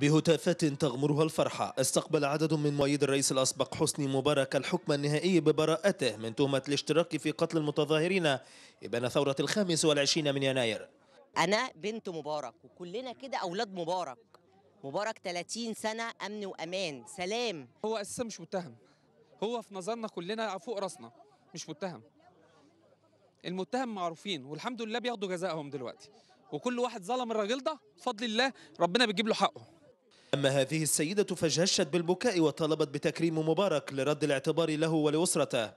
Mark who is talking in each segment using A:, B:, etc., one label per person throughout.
A: بهتافات تغمرها الفرحة استقبل عدد من مؤيد الرئيس الأسبق حسني مبارك الحكم النهائي ببراءته من تهمة الاشتراك في قتل المتظاهرين إبان ثورة الخامس والعشرين من يناير
B: أنا بنت مبارك وكلنا كده أولاد مبارك مبارك 30 سنة أمن وأمان سلام هو أساسا مش متهم هو في نظرنا كلنا فوق راسنا مش متهم
C: المتهم معروفين والحمد لله بياخدوا جزائهم دلوقتي وكل واحد ظلم الراجل ده بفضل الله ربنا بيجيب له حقه
A: أما هذه السيدة فجهشت بالبكاء وطالبت بتكريم مبارك لرد الاعتبار له ولأسرته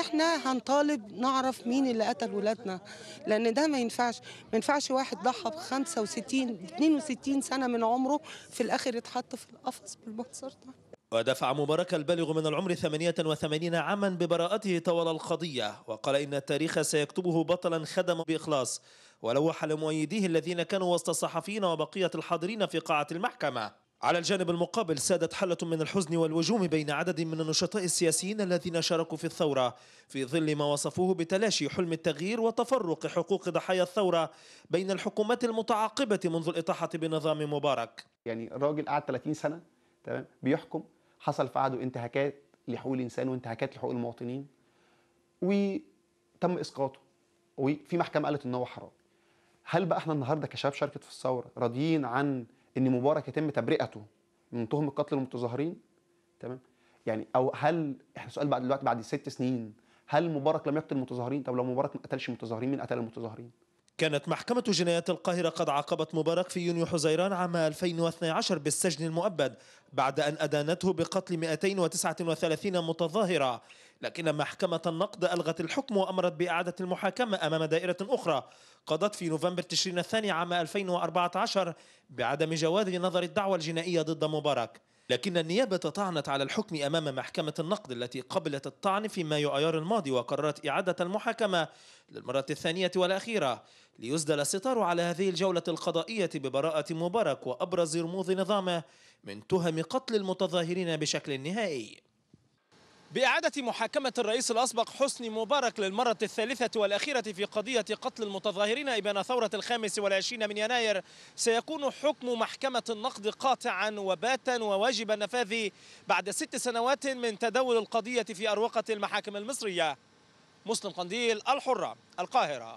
B: احنا هنطالب نعرف مين اللي قتل ولادنا لان ده ما ينفعش ما ينفعش واحد ضحى ب 65 62 سنه من عمره في الاخر يتحط في القفص بالمنظر ده
A: ودفع مبارك البالغ من العمر 88 عاما ببراءته طوال القضية وقال إن التاريخ سيكتبه بطلا خدم بإخلاص ولوح لمؤيديه الذين كانوا وسط الصحفيين وبقية الحاضرين في قاعة المحكمة على الجانب المقابل سادت حالة من الحزن والوجوم بين عدد من النشطاء السياسيين الذين شاركوا في الثورة في ظل ما وصفوه بتلاشي حلم التغيير وتفرق حقوق ضحايا الثورة بين الحكومات المتعاقبة
C: منذ الإطاحة بنظام مبارك يعني راجل قعد 30 سنة تمام بيحكم حصل في عهده انتهاكات لحقوق الانسان وانتهاكات لحقوق المواطنين وتم اسقاطه وفي محكمه قالت ان هو حرام هل بقى احنا النهارده كشباب شاركت في الثوره راضيين عن ان مبارك يتم تبرئته من تهم قتل المتظاهرين تمام يعني او هل احنا سؤال بعد دلوقتي بعد ست سنين هل مبارك لم يقتل المتظاهرين طب لو مبارك ما قتلش المتظاهرين مين قتل المتظاهرين
A: كانت محكمة جنايات القاهرة قد عاقبت مبارك في يونيو حزيران عام 2012 بالسجن المؤبد بعد أن أدانته بقتل 239 متظاهرة لكن محكمة النقد ألغت الحكم وأمرت بإعادة المحاكمة أمام دائرة أخرى قضت في نوفمبر تشرين الثاني عام 2014 بعدم جواز نظر الدعوى الجنائية ضد مبارك لكن النيابة طعنت على الحكم أمام محكمة النقد التي قبلت الطعن في مايو أيار الماضي وقررت إعادة المحاكمة للمرة الثانية والأخيرة ليسدل الستار على هذه الجولة القضائية ببراءة مبارك وأبرز رموز نظامه من تهم قتل المتظاهرين بشكل نهائي بإعادة محاكمة الرئيس الأسبق حسني مبارك للمرة الثالثة والأخيرة في قضية قتل المتظاهرين إبان ثورة الخامس والعشرين من يناير سيكون حكم محكمة النقد قاطعا وباتا وواجب النفاذ بعد ست سنوات من تداول القضية في أروقة المحاكم المصرية مسلم قنديل الحرة القاهرة